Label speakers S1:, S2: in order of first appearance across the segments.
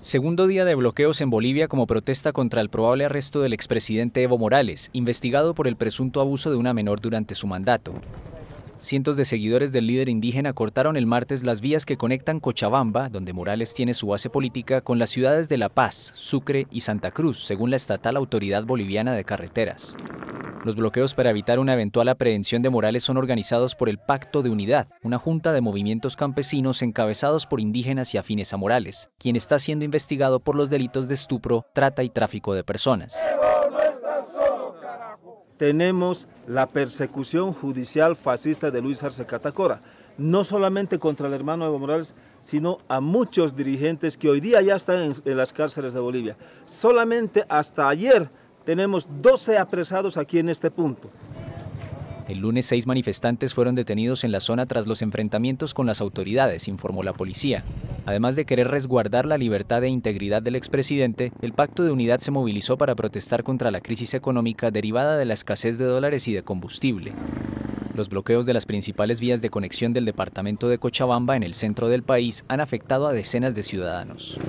S1: Segundo día de bloqueos en Bolivia como protesta contra el probable arresto del expresidente Evo Morales, investigado por el presunto abuso de una menor durante su mandato. Cientos de seguidores del líder indígena cortaron el martes las vías que conectan Cochabamba, donde Morales tiene su base política, con las ciudades de La Paz, Sucre y Santa Cruz, según la estatal Autoridad Boliviana de Carreteras. Los bloqueos para evitar una eventual aprehensión de Morales son organizados por el Pacto de Unidad, una junta de movimientos campesinos encabezados por indígenas y afines a Morales, quien está siendo investigado por los delitos de estupro, trata y tráfico de personas.
S2: Tenemos la persecución judicial fascista de Luis Arce Catacora, no solamente contra el hermano Evo Morales, sino a muchos dirigentes que hoy día ya están en, en las cárceles de Bolivia. Solamente hasta ayer tenemos 12 apresados aquí en este punto.
S1: El lunes seis manifestantes fueron detenidos en la zona tras los enfrentamientos con las autoridades, informó la policía. Además de querer resguardar la libertad e integridad del expresidente, el Pacto de Unidad se movilizó para protestar contra la crisis económica derivada de la escasez de dólares y de combustible. Los bloqueos de las principales vías de conexión del departamento de Cochabamba en el centro del país han afectado a decenas de ciudadanos.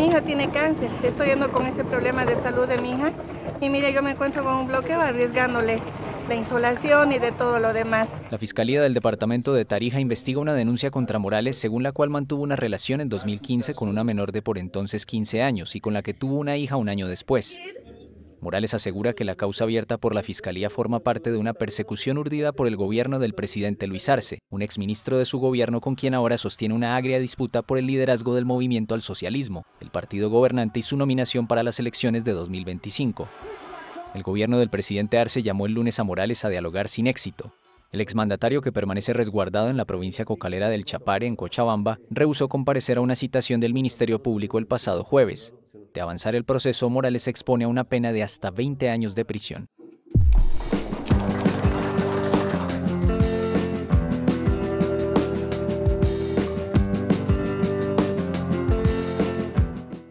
S3: Mi hija tiene cáncer, estoy yendo con ese problema de salud de mi hija y mire, yo me encuentro con un bloqueo arriesgándole la insolación y de todo lo demás.
S1: La Fiscalía del Departamento de Tarija investiga una denuncia contra Morales según la cual mantuvo una relación en 2015 con una menor de por entonces 15 años y con la que tuvo una hija un año después. Morales asegura que la causa abierta por la Fiscalía forma parte de una persecución urdida por el gobierno del presidente Luis Arce, un exministro de su gobierno con quien ahora sostiene una agria disputa por el liderazgo del movimiento al socialismo, el partido gobernante y su nominación para las elecciones de 2025. El gobierno del presidente Arce llamó el lunes a Morales a dialogar sin éxito. El exmandatario que permanece resguardado en la provincia cocalera del Chapare, en Cochabamba, rehusó comparecer a una citación del Ministerio Público el pasado jueves. De avanzar el proceso, Morales expone a una pena de hasta 20 años de prisión.